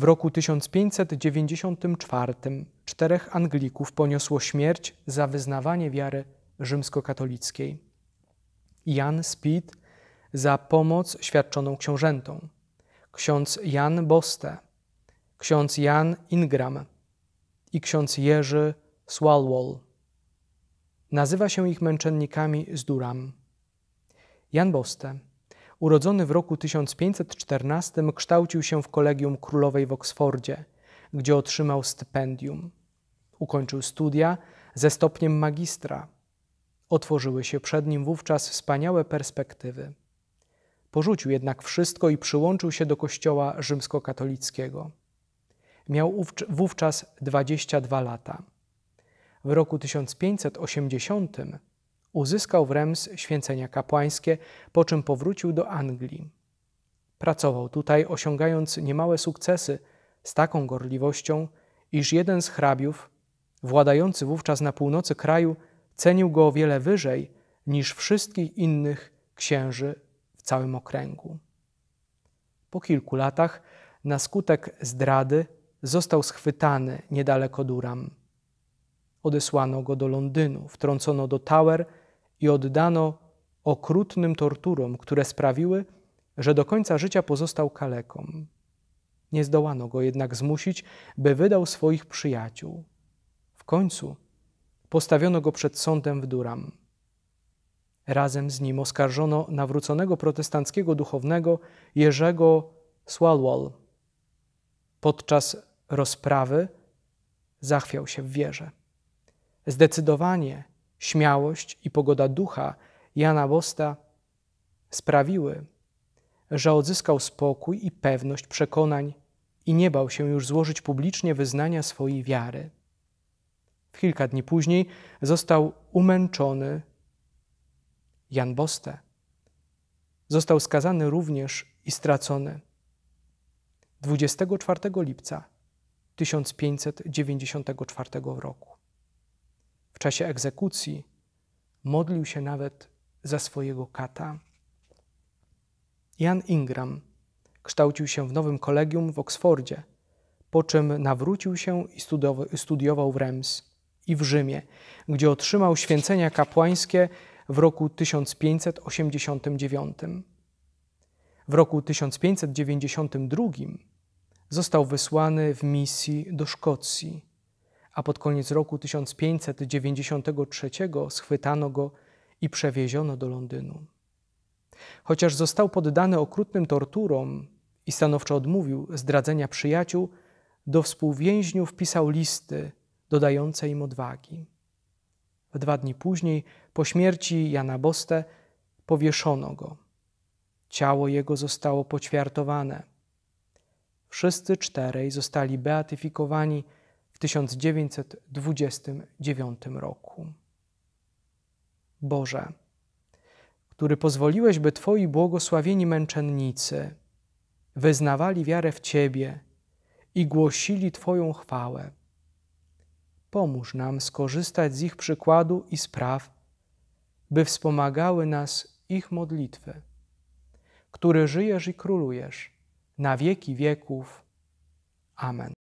W roku 1594 czterech Anglików poniosło śmierć za wyznawanie wiary rzymskokatolickiej. Jan Speed za pomoc świadczoną książętą, ksiądz Jan Boste, ksiądz Jan Ingram i ksiądz Jerzy Swalwell. Nazywa się ich męczennikami z Duram. Jan Boste – Urodzony w roku 1514 kształcił się w Kolegium Królowej w Oksfordzie, gdzie otrzymał stypendium. Ukończył studia ze stopniem magistra. Otworzyły się przed nim wówczas wspaniałe perspektywy. Porzucił jednak wszystko i przyłączył się do kościoła rzymskokatolickiego. Miał wówczas 22 lata. W roku 1580 Uzyskał w Rems święcenia kapłańskie, po czym powrócił do Anglii. Pracował tutaj, osiągając niemałe sukcesy z taką gorliwością, iż jeden z hrabiów, władający wówczas na północy kraju, cenił go o wiele wyżej niż wszystkich innych księży w całym okręgu. Po kilku latach, na skutek zdrady, został schwytany niedaleko Duram. Odesłano go do Londynu, wtrącono do Tower i oddano okrutnym torturom, które sprawiły, że do końca życia pozostał kalekom. Nie zdołano go jednak zmusić, by wydał swoich przyjaciół. W końcu postawiono go przed sądem w Duram. Razem z nim oskarżono nawróconego protestanckiego duchownego Jerzego Swalwall. Podczas rozprawy zachwiał się w wierze. Zdecydowanie śmiałość i pogoda ducha Jana Bosta sprawiły, że odzyskał spokój i pewność przekonań i nie bał się już złożyć publicznie wyznania swojej wiary. W kilka dni później został umęczony Jan Boste. Został skazany również i stracony. 24 lipca 1594 roku czasie egzekucji modlił się nawet za swojego kata. Jan Ingram kształcił się w nowym kolegium w Oksfordzie, po czym nawrócił się i studiował w Rems i w Rzymie, gdzie otrzymał święcenia kapłańskie w roku 1589. W roku 1592 został wysłany w misji do Szkocji a pod koniec roku 1593 schwytano go i przewieziono do Londynu. Chociaż został poddany okrutnym torturom i stanowczo odmówił zdradzenia przyjaciół, do współwięźniów pisał listy dodające im odwagi. W dwa dni później, po śmierci Jana Boste, powieszono go. Ciało jego zostało poćwiartowane. Wszyscy czterej zostali beatyfikowani 1929 roku. Boże, który pozwoliłeś, by Twoi błogosławieni męczennicy wyznawali wiarę w Ciebie i głosili Twoją chwałę. Pomóż nam skorzystać z ich przykładu i spraw, by wspomagały nas ich modlitwy, który żyjesz i królujesz na wieki wieków. Amen.